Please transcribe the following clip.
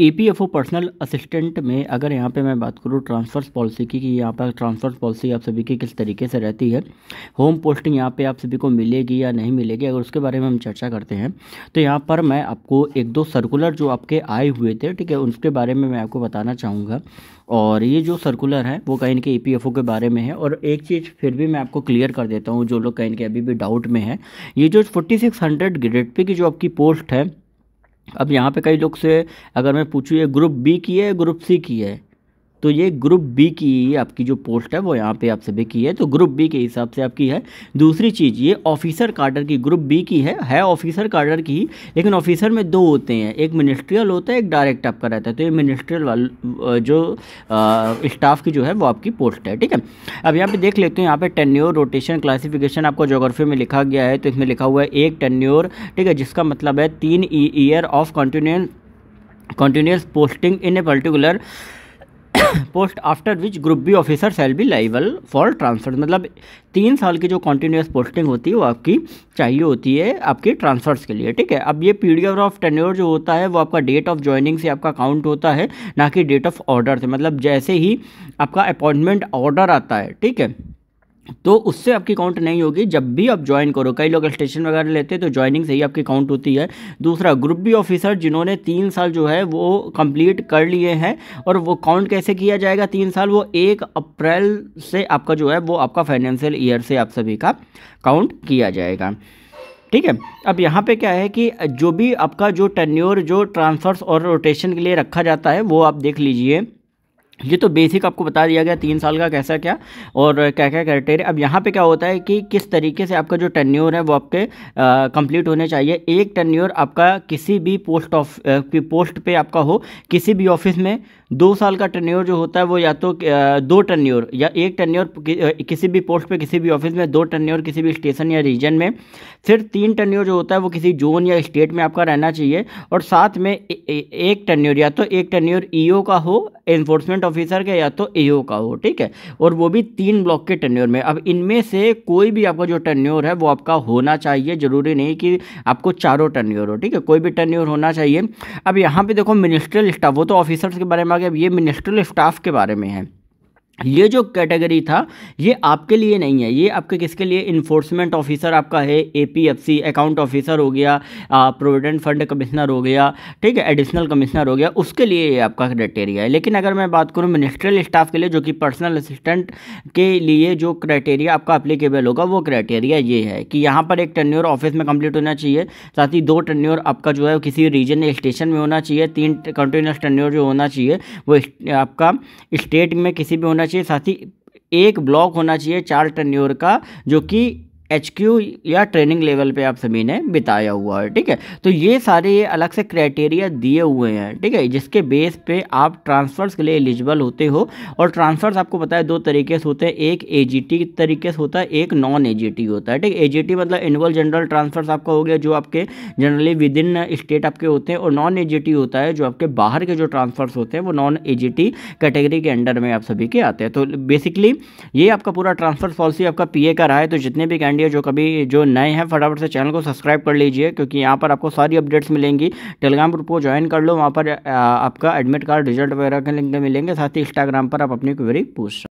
ए P F O personal assistant में अगर यहाँ पे मैं बात करूँ ट्रांसफर्स पॉलिसी की कि यहाँ पर ट्रांसफर्स पॉलिसी आप सभी की किस तरीके से रहती है होम पोस्टिंग यहाँ पे आप सभी को मिलेगी या नहीं मिलेगी अगर उसके बारे में हम चर्चा करते हैं तो यहाँ पर मैं आपको एक दो सर्कुलर जो आपके आए हुए थे ठीक है उसके बारे में मैं आपको बताना चाहूँगा और ये जो सर्कुलर है वो कहीं के ई के बारे में है और एक चीज़ फिर भी मैं आपको क्लियर कर देता हूँ जो लोग कहीं के अभी भी डाउट में है ये जो forty six hundred grade pay की जो आपकी पोस्ट है अब यहाँ पे कई लोग से अगर मैं पूछूँ ये ग्रुप बी की है ग्रुप सी की है तो ये ग्रुप बी की आपकी जो पोस्ट है वो यहाँ पे आप सभी की है तो ग्रुप बी के हिसाब से आपकी है दूसरी चीज़ ये ऑफिसर कार्डर की ग्रुप बी की है है ऑफिसर कार्डर की ही लेकिन ऑफिसर में दो होते हैं एक मिनिस्ट्रियल होता है एक डायरेक्ट आपका रहता है तो ये मिनिस्ट्रियल वाल जो स्टाफ की जो है वो आपकी पोस्ट है ठीक है अब यहाँ पर देख लेते हैं यहाँ पर टेन्योर रोटेशन क्लासिफिकेशन आपको जोग्राफी में लिखा गया है तो इसमें लिखा हुआ है एक टेन्योर ठीक है जिसका मतलब है तीन year of continuous continuous posting in a particular post after which group B officer shall be liable for transfer मतलब तीन साल की जो कॉन्टीन्यूस पोस्टिंग होती है वो आपकी चाहिए होती है आपकी ट्रांसफर्स के लिए ठीक है अब ये पीरियड ऑफ टेन्योर जो होता है वो आपका डेट ऑफ ज्वाइनिंग से आपका काउंट होता है ना कि डेट ऑफ ऑर्डर से मतलब जैसे ही आपका अपॉइंटमेंट ऑर्डर आता है ठीक है तो उससे आपकी काउंट नहीं होगी जब भी आप ज्वाइन करो कई लोग स्टेशन वगैरह लेते हैं तो ज्वाइनिंग से ही आपकी काउंट होती है दूसरा ग्रुप बी ऑफिसर जिन्होंने तीन साल जो है वो कंप्लीट कर लिए हैं और वो काउंट कैसे किया जाएगा तीन साल वो एक अप्रैल से आपका जो है वो आपका फाइनेंशियल ईयर से आप सभी का काउंट किया जाएगा ठीक है अब यहाँ पे क्या है कि जो भी आपका जो टेन्योर जो ट्रांसफर्स और रोटेशन के लिए रखा जाता है वो आप देख लीजिए ये तो बेसिक आपको बता दिया गया तीन साल का कैसा क्या और क्या क्या क्राइटेरिया अब यहाँ पे क्या होता है कि किस तरीके से आपका जो टेन्योर है वो आपके कंप्लीट होने चाहिए एक टेन्योर आपका किसी भी पोस्ट ऑफ पोस्ट पे आपका हो किसी भी ऑफिस में दो साल का टेन्योर जो होता है वो या तो आ, दो टेन्योर या एक टेन्योर कि, किसी भी पोस्ट पर किसी भी ऑफिस में दो टेन्योर किसी भी स्टेशन या रीजन में सिर्फ तीन टेन्योर जो होता है वो किसी जोन या स्टेट में आपका रहना चाहिए और साथ में एक टेन्योर या तो एक टेन्योर ई e का हो एनफोर्समेंट गवर्नमेंट ऑफिसर का या तो ए का हो ठीक है और वो भी तीन ब्लॉक के टर्न्योर में अब इनमें से कोई भी आपका जो टर्न्योर है वो आपका होना चाहिए जरूरी नहीं कि आपको चारों टर्न्योर हो ठीक है कोई भी टर्न्योर होना चाहिए अब यहाँ पे देखो मिनिस्ट्रियल स्टाफ वो तो ऑफिसर्स के बारे में आ गया अब ये मिनिस्ट्रियल स्टाफ के बारे में है ये जो कैटेगरी था ये आपके लिए नहीं है ये आपके किसके लिए इन्फोर्समेंट ऑफिसर आपका है एपीएफसी अकाउंट ऑफिसर हो गया प्रोविडेंट फंड कमिश्नर हो गया ठीक है एडिशनल कमिश्नर हो गया उसके लिए ये आपका क्राइटेरिया है लेकिन अगर मैं बात करूँ मिनिस्ट्रियल स्टाफ के लिए जो कि पर्सनल असिस्टेंट के लिए जो क्राइटेरिया आपका अप्लीकेबल होगा वो क्राइटेरिया ये है कि यहाँ पर एक टर्न्योर ऑफिस में कंप्लीट होना चाहिए साथ ही दो टर्न्योर आपका जो है किसी रीजन स्टेशन में होना चाहिए तीन कंटिन्यूस टर्न्योर जो होना चाहिए वो आपका स्टेट में किसी भी होना होना चाहिए साथ ही एक ब्लॉक होना चाहिए चार टन्योर का जो कि एच या ट्रेनिंग लेवल पे आप सभी ने बिताया हुआ है ठीक है तो ये सारे ये अलग से क्राइटेरिया दिए हुए हैं ठीक है जिसके बेस पे आप ट्रांसफ़र्स के लिए एलिजिबल होते हो और ट्रांसफ़र्स आपको पता है दो तरीके से होते हैं एक ए तरीके से होता है एक नॉन ए होता है ठीक है ए मतलब एनुअल जनरल ट्रांसफ़र्स आपका हो गया जो आपके जनरली विद इन स्टेट आपके होते हैं और नॉन ए होता है जो आपके बाहर के जो ट्रांसफ़र्स होते हैं वो नॉन ए कैटेगरी के अंडर में आप सभी के आते हैं तो बेसिकली ये आपका पूरा ट्रांसफ़र पॉलिसी आपका पी का रहा है तो जितने भी कैंडिडेट लिए जो कभी जो नए हैं फटाफट से चैनल को सब्सक्राइब कर लीजिए क्योंकि यहाँ पर आपको सारी अपडेट्स मिलेंगी टेलीग्राम ग्रुप को ज्वाइन कर लो वहाँ पर आपका एडमिट कार्ड रिजल्ट वगैरह के लिंक मिलेंगे साथ ही इंस्टाग्राम पर आप अपनी क्वेरी पूछ सकते